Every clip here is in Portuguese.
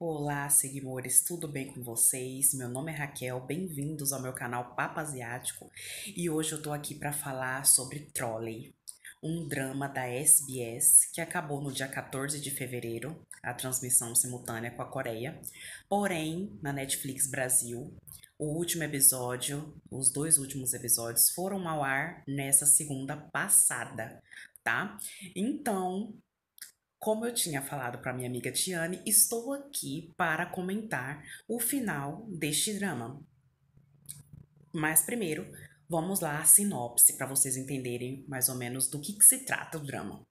Olá, seguidores, tudo bem com vocês? Meu nome é Raquel, bem-vindos ao meu canal Papa Asiático e hoje eu tô aqui para falar sobre Trolley, um drama da SBS que acabou no dia 14 de fevereiro, a transmissão simultânea com a Coreia. Porém, na Netflix Brasil, o último episódio, os dois últimos episódios foram ao ar nessa segunda passada, tá? Então, como eu tinha falado para minha amiga Tiane, estou aqui para comentar o final deste drama. Mas primeiro, vamos lá a sinopse para vocês entenderem mais ou menos do que, que se trata o drama.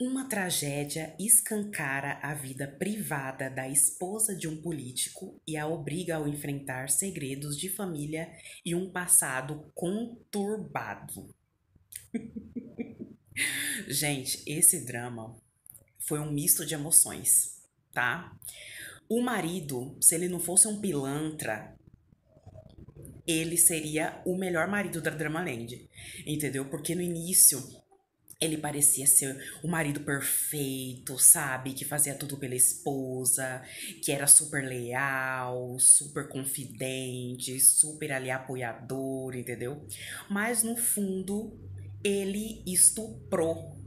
Uma tragédia escancara a vida privada da esposa de um político e a obriga a enfrentar segredos de família e um passado conturbado. Gente, esse drama foi um misto de emoções, tá? O marido, se ele não fosse um pilantra, ele seria o melhor marido da Dramaland, entendeu? Porque no início ele parecia ser o marido perfeito, sabe? Que fazia tudo pela esposa, que era super leal, super confidente, super ali apoiador, entendeu? Mas no fundo, ele estuprou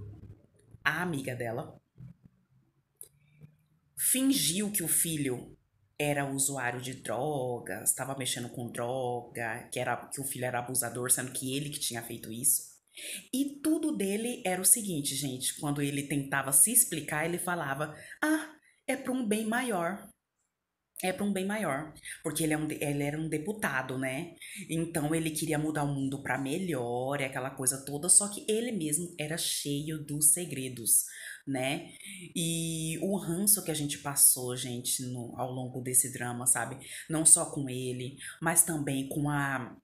a amiga dela, fingiu que o filho era usuário de drogas, estava mexendo com droga, que era que o filho era abusador, sendo que ele que tinha feito isso. E tudo dele era o seguinte, gente, quando ele tentava se explicar, ele falava: "Ah, é para um bem maior" é para um bem maior, porque ele, é um, ele era um deputado, né? Então ele queria mudar o mundo para melhor, e aquela coisa toda, só que ele mesmo era cheio dos segredos, né? E o ranço que a gente passou, gente, no, ao longo desse drama, sabe? Não só com ele, mas também com a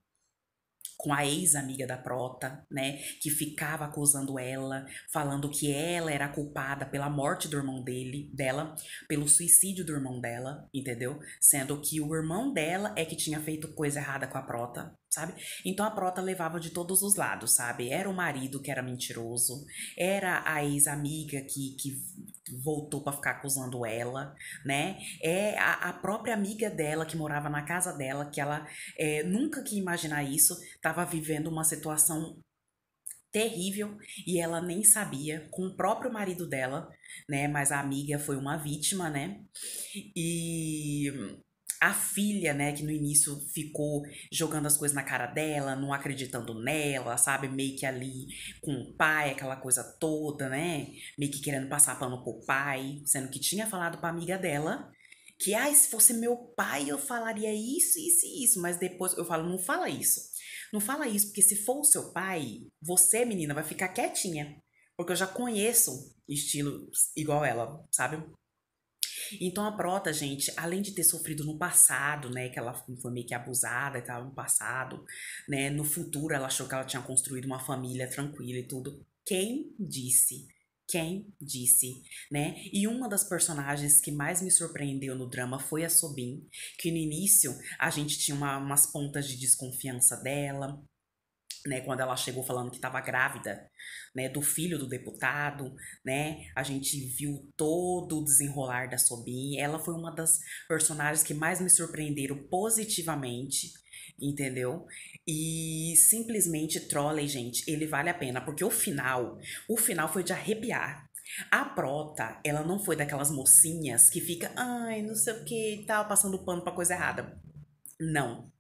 com a ex-amiga da Prota, né, que ficava acusando ela, falando que ela era culpada pela morte do irmão dele, dela, pelo suicídio do irmão dela, entendeu? Sendo que o irmão dela é que tinha feito coisa errada com a Prota, sabe? Então a Prota levava de todos os lados, sabe? Era o marido que era mentiroso, era a ex-amiga que, que voltou para ficar acusando ela, né? É a, a, própria amiga dela que morava na casa dela, que ela é, nunca que imaginar isso, estava vivendo uma situação terrível e ela nem sabia com o próprio marido dela, né? Mas a amiga foi uma vítima, né? E a filha, né, que no início ficou jogando as coisas na cara dela, não acreditando nela, sabe? Meio que ali com o pai, aquela coisa toda, né? Meio que querendo passar pano pro pai, sendo que tinha falado pra amiga dela que, ai, ah, se fosse meu pai eu falaria isso, isso e isso, mas depois eu falo, não fala isso. Não fala isso, porque se for o seu pai, você, menina, vai ficar quietinha. Porque eu já conheço estilo igual ela, sabe? Então a Prota, gente, além de ter sofrido no passado, né, que ela foi meio que abusada e tal no passado, né, no futuro ela achou que ela tinha construído uma família tranquila e tudo. Quem disse? Quem disse, né? E uma das personagens que mais me surpreendeu no drama foi a Sobin, que no início a gente tinha uma, umas pontas de desconfiança dela, né, quando ela chegou falando que estava grávida, né, do filho do deputado, né, a gente viu todo o desenrolar da Sobin. Ela foi uma das personagens que mais me surpreenderam positivamente, entendeu? E simplesmente Trolley, gente, ele vale a pena, porque o final, o final foi de arrepiar. A Prota, ela não foi daquelas mocinhas que fica, ai, não sei o que e tal, passando pano pra coisa errada. Não.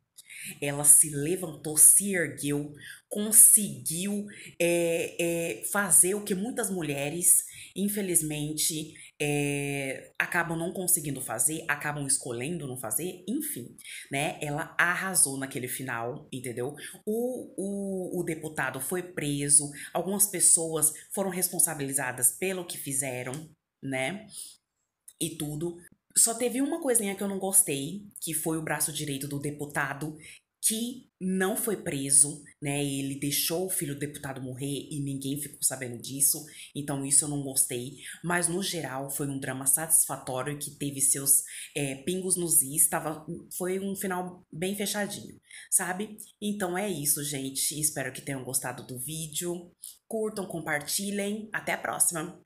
Ela se levantou, se ergueu, conseguiu é, é, fazer o que muitas mulheres, infelizmente, é, acabam não conseguindo fazer, acabam escolhendo não fazer, enfim, né? Ela arrasou naquele final, entendeu? O, o, o deputado foi preso, algumas pessoas foram responsabilizadas pelo que fizeram, né? E tudo, só teve uma coisinha que eu não gostei, que foi o braço direito do deputado, que não foi preso, né? Ele deixou o filho do deputado morrer e ninguém ficou sabendo disso, então isso eu não gostei. Mas no geral foi um drama satisfatório que teve seus é, pingos nos is, tava, foi um final bem fechadinho, sabe? Então é isso, gente. Espero que tenham gostado do vídeo. Curtam, compartilhem. Até a próxima.